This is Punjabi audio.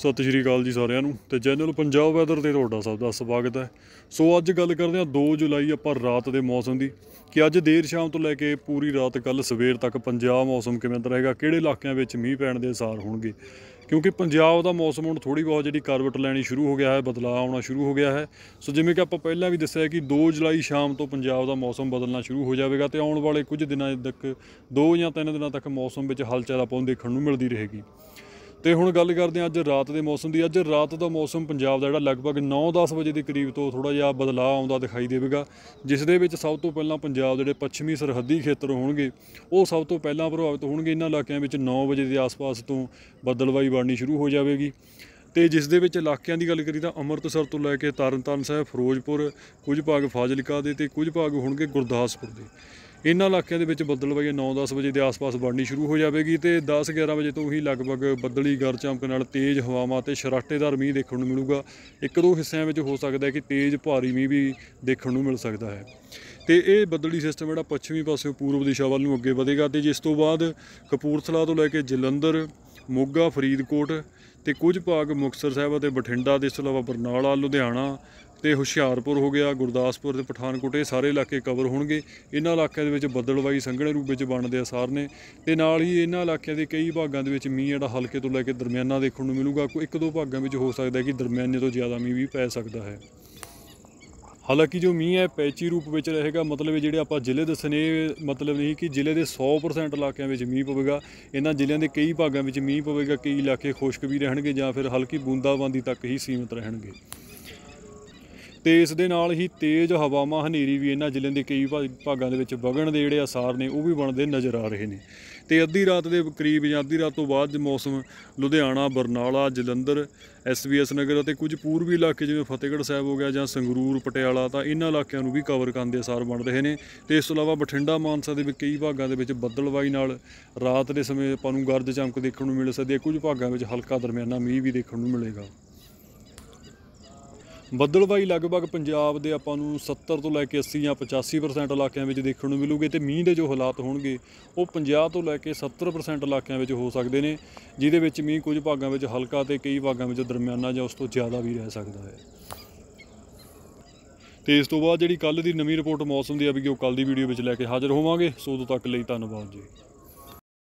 ਸਤਿ ਸ਼੍ਰੀ ਅਕਾਲ ਜੀ ਸਾਰਿਆਂ ਨੂੰ ਤੇ ਚੈਨਲ ਪੰਜਾਬ ਵੈਦਰ ਤੇ ਤੁਹਾਡਾ ਸਭ ਦਾ ਸਵਾਗਤ ਹੈ ਸੋ ਅੱਜ ਗੱਲ ਕਰਦੇ ਹਾਂ 2 ਜੁਲਾਈ ਆਪਾਂ ਰਾਤ ਦੇ ਮੌਸਮ ਦੀ ਕਿ ਅੱਜ ਦੇਰ ਸ਼ਾਮ ਤੋਂ ਲੈ ਕੇ ਪੂਰੀ ਰਾਤ ਕੱਲ ਸਵੇਰ ਤੱਕ ਪੰਜਾਬ ਮੌਸਮ ਕਿਵੇਂ ਦਾ ਰਹੇਗਾ ਕਿਹੜੇ ਇਲਾਕਿਆਂ ਵਿੱਚ ਮੀਂਹ ਪੈਣ ਦੇ ਅਸਾਰ ਹੋਣਗੇ ਕਿਉਂਕਿ ਪੰਜਾਬ ਦਾ ਮੌਸਮ ਹੁਣ ਥੋੜੀ ਬਹੁਤ ਜਿਹੜੀ ਕਰਵਟ ਲੈਣੀ ਸ਼ੁਰੂ ਹੋ ਗਿਆ ਹੈ ਬਦਲਾਅ ਆਉਣਾ ਸ਼ੁਰੂ ਹੋ ਗਿਆ ਹੈ ਸੋ ਜਿਵੇਂ ਕਿ ਆਪਾਂ ਪਹਿਲਾਂ ਵੀ ਦੱਸਿਆ ਕਿ 2 ਜੁਲਾਈ ਸ਼ਾਮ ਤੋਂ ਪੰਜਾਬ ਦਾ ਮੌਸਮ ਬਦਲਣਾ ਸ਼ੁਰੂ ਹੋ ਜਾਵੇਗਾ ਤੇ ਆਉਣ ਵਾਲੇ ਕੁਝ ਦਿਨਾਂ ਤੱਕ 2 ਜਾਂ 3 ਦਿਨਾਂ ਤੱਕ ਮੌਸਮ ਵਿੱਚ ਹਲਚਲ ਆਪਾਂ ਨੂੰ ਦੇਖਣ ਨੂੰ ਮਿਲਦੀ ਰਹੇਗੀ ਤੇ ਹੁਣ ਗੱਲ ਕਰਦੇ ਹਾਂ ਅੱਜ ਰਾਤ ਦੇ ਮੌਸਮ ਦੀ ਅੱਜ ਰਾਤ ਦਾ ਮੌਸਮ ਪੰਜਾਬ ਦਾ ਜਿਹੜਾ ਲਗਭਗ 9-10 ਵਜੇ ਦੇ ਕਰੀਬ ਤੋਂ ਥੋੜਾ ਜਿਹਾ ਬਦਲਾਅ ਆਉਂਦਾ ਦਿਖਾਈ ਦੇਵੇਗਾ ਜਿਸ ਦੇ ਵਿੱਚ ਸਭ ਤੋਂ ਪਹਿਲਾਂ ਪੰਜਾਬ ਦੇ ਜਿਹੜੇ ਪੱਛਮੀ ਸਰਹੱਦੀ ਖੇਤਰ ਹੋਣਗੇ ਉਹ ਸਭ ਤੋਂ ਪਹਿਲਾਂ ਪ੍ਰਭਾਵਿਤ ਹੋਣਗੇ ਇਹਨਾਂ ਇਲਾਕਿਆਂ ਵਿੱਚ 9 ਵਜੇ ਦੇ ਆਸ-ਪਾਸ ਤੋਂ ਬੱਦਲਬਾਈ ਬਣਨੀ ਸ਼ੁਰੂ ਹੋ ਜਾਵੇਗੀ ਤੇ ਜਿਸ ਦੇ ਵਿੱਚ ਇਲਾਕਿਆਂ ਦੀ ਗੱਲ ਕਰੀ ਤਾਂ ਅੰਮ੍ਰਿਤਸਰ ਤੋਂ ਲੈ ਕੇ ਤਰਨਤਾਰਨ ਸਾਹਿਬ ਫਿਰੋਜ਼ਪੁਰ ਕੁਝ ਭਾਗ ਫਾਜ਼ਿਲਕਾ ਦੇ ਤੇ ਕੁਝ ਭਾਗ ਹੋਣਗੇ ਗੁਰਦਾਸਪੁਰ ਦੇ ਇਹਨਾਂ ਇਲਾਕਿਆਂ ਦੇ ਵਿੱਚ ਬੱਦਲ ਵਜੇ 9-10 ਵਜੇ ਦੇ ਆਸ-ਪਾਸ ਬਣਨੀ ਸ਼ੁਰੂ ਹੋ ਜਾਵੇਗੀ ਤੇ 10-11 ਵਜੇ ਤੋਂ ਹੀ ਲਗਭਗ ਬੱਦਲੀ ਚਮਕ ਨਾਲ ਤੇਜ਼ ਹਵਾਵਾਂ ਤੇ ਸ਼ਰਾਟੇਦਾਰ ਮੀਂਹ ਦੇਖਣ ਨੂੰ ਮਿਲੂਗਾ ਇੱਕ ਦੋ ਹਿੱਸਿਆਂ ਵਿੱਚ ਹੋ ਸਕਦਾ ਹੈ ਕਿ ਤੇਜ਼ ਭਾਰੀ ਮੀਂਹ ਵੀ ਦੇਖਣ ਨੂੰ ਮਿਲ ਸਕਦਾ ਹੈ ਤੇ ਇਹ ਬੱਦਲੀ ਸਿਸਟਮ ਜਿਹੜਾ ਪੱਛਮੀ ਪਾਸੇ ਪੂਰਬ ਦਿਸ਼ਾ ਵੱਲ ਨੂੰ ਅੱਗੇ ਵਧੇਗਾ ਤੇ ਜਿਸ ਤੋਂ ਬਾਅਦ ਕਪੂਰਥਲਾ ਤੋਂ ਲੈ ਕੇ ਜਲੰਧਰ ਮੋਗਾ ਫਰੀਦਕੋਟ ਤੇ ਕੁਝ ਭਾਗ ਮੁਕਤਸਰ ਸਾਹਿਬ ਅਤੇ ਬਠਿੰਡਾ ਦੇ ਇਸ ਤੋਂ ਇਲਾਵਾ ਬਰਨਾਲਾ ਲੁਧਿਆਣਾ ਤੇ ਹੁਸ਼ਿਆਰਪੁਰ ਹੋ ਗਿਆ ਗੁਰਦਾਸਪੁਰ ਤੇ ਪਠਾਨਕੋਟ ਇਹ ਸਾਰੇ ਇਲਾਕੇ ਕਵਰ ਹੋਣਗੇ ਇਹਨਾਂ ਇਲਾਕਿਆਂ ਦੇ ਵਿੱਚ ਬੱਦਲਵਾਈ ਸੰਘਣੇ ਰੂਪ ਵਿੱਚ ਬਣਦੇ ਆਸਾਰ ਨੇ ਤੇ ਨਾਲ ਹੀ ਇਹਨਾਂ ਇਲਾਕਿਆਂ ਦੇ ਕਈ ਭਾਗਾਂ ਦੇ ਵਿੱਚ ਮੀਂਹ ਜਿਹੜਾ ਹਲਕੇ ਤੋਂ ਲੈ ਕੇ ਦਰਮਿਆਨਾ ਦੇਖਣ ਨੂੰ ਮਿਲੂਗਾ ਕੋਈ ਇੱਕ ਦੋ ਭਾਗਾਂ ਵਿੱਚ ਹੋ ਸਕਦਾ ਹੈ ਕਿ ਦਰਮਿਆਨੇ ਤੋਂ ਜ਼ਿਆਦਾ ਮੀਂਹ ਵੀ ਪੈ ਸਕਦਾ ਹੈ ਹਾਲਾਂਕਿ ਜੋ ਮੀਂਹ ਹੈ ਪੈਚੀ ਰੂਪ ਵਿੱਚ ਰਹੇਗਾ ਮਤਲਬ ਇਹ ਜਿਹੜੇ ਆਪਾਂ ਜ਼ਿਲ੍ਹੇ ਦੱਸਨੇ ਮਤਲਬ ਨਹੀਂ ਕਿ ਜ਼ਿਲ੍ਹੇ ਦੇ 100% ਇਲਾਕਿਆਂ ਵਿੱਚ ਮੀਂਹ ਪਵੇਗਾ ਇਹਨਾਂ ਜ਼ਿਲ੍ਹਿਆਂ ਦੇ ਕਈ ਭਾਗਾਂ ਵਿੱਚ ਮੀਂਹ ਪਵੇਗਾ ਕਈ ਇਲਾਕੇ ਖੁਸ਼ਕ ਵੀ ਰਹਿਣਗੇ ਜਾਂ ਫਿਰ ਹਲਕੀ ਬੂੰਦਾਬਾਂਦੀ ਤੱਕ ਹੀ ਸੀਮਤ ਰਹਿਣਗੇ ਤੇ ਇਸ ਦੇ ਨਾਲ ਹੀ ਤੇਜ਼ ਹਵਾਵਾਂ ਹਨੇਰੀ ਵੀ ਇਹਨਾਂ ਜ਼ਿਲ੍ਹੇ ਦੇ ਕਈ ਭਾਗਾਂ ਦੇ ਵਿੱਚ ਵਗਣ ਦੇ ਜਿਹੜੇ ਅਸਾਰ ਨੇ ਉਹ ਵੀ ਬਣਦੇ ਨਜ਼ਰ ਆ ਰਹੇ ਨੇ ਤੇ ਅੱਧੀ ਰਾਤ ਦੇ ਕਰੀਬ ਜਾਂ ਅੱਧੀ ਰਾਤ ਤੋਂ ਬਾਅਦ ਮੌਸਮ ਲੁਧਿਆਣਾ ਬਰਨਾਲਾ ਜਲੰਧਰ ਐਸਵੀਐਸ ਨਗਰ ਅਤੇ ਕੁਝ ਪੂਰਬੀ ਇਲਾਕੇ ਜਿਵੇਂ ਫਤਿਹਗੜ੍ਹ ਸਾਹਿਬ ਹੋ ਗਿਆ ਜਾਂ ਸੰਗਰੂਰ ਪਟਿਆਲਾ ਤਾਂ ਇਹਨਾਂ ਇਲਾਕਿਆਂ ਨੂੰ ਵੀ ਕਵਰ ਕਰਨ ਦੇ ਅਸਾਰ ਬਣ ਰਹੇ ਨੇ ਤੇ ਇਸ ਤੋਂ ਇਲਾਵਾ ਬਠਿੰਡਾ ਮਾਨਸਾ ਦੇ ਵੀ ਕਈ ਭਾਗਾਂ ਦੇ ਵਿੱਚ ਬੱਦਲਵਾਈ ਨਾਲ ਰਾਤ ਦੇ ਸਮੇਂ ਆਪਾਂ ਨੂੰ ਗਰਜ ਚਮਕ ਦੇਖਣ ਨੂੰ ਮਿਲ ਸਕਦੀ ਹੈ ਕੁਝ ਭਾਗਾਂ ਵਿੱਚ ਹਲਕਾ ਦਰਮਿਆਨਾ ਮੀਂਹ ਵੀ ਦੇਖਣ ਨੂੰ ਮਿਲੇਗਾ ਬੱਦਲਬਾਈ ਲਗਭਗ ਪੰਜਾਬ ਦੇ ਆਪਾਂ ਨੂੰ 70 ਤੋਂ ਲੈ ਕੇ 80 ਜਾਂ 85% ਇਲਾਕਿਆਂ ਵਿੱਚ ਦੇਖਣ ਨੂੰ ਮਿਲੂਗੇ ਤੇ ਮੀਂਹ ਦੇ ਜੋ ਹਾਲਾਤ ਹੋਣਗੇ ਉਹ 50 ਤੋਂ ਲੈ ਕੇ 70% ਇਲਾਕਿਆਂ ਵਿੱਚ ਹੋ ਸਕਦੇ ਨੇ ਜਿਹਦੇ ਵਿੱਚ ਮੀਂਹ ਕੁਝ ਭਾਗਾਂ ਵਿੱਚ ਹਲਕਾ ਤੇ ਕਈ ਭਾਗਾਂ ਵਿੱਚ ਦਰਮਿਆਨਾ ਜਾਂ ਉਸ ਤੋਂ ਜ਼ਿਆਦਾ ਵੀ ਰਹਿ ਸਕਦਾ ਹੈ ਤੇ ਇਸ ਤੋਂ ਬਾਅਦ ਜਿਹੜੀ ਕੱਲ ਦੀ ਨਵੀਂ ਰਿਪੋਰਟ ਮੌਸਮ ਦੀ ਆ ਵੀ ਉਹ ਕੱਲ ਦੀ ਵੀਡੀਓ ਵਿੱਚ ਲੈ ਕੇ ਹਾਜ਼ਰ ਹੋਵਾਂਗੇ ਸੋ ਉਦੋਂ ਤੱਕ ਲਈ ਧੰਨਵਾਦ ਜੀ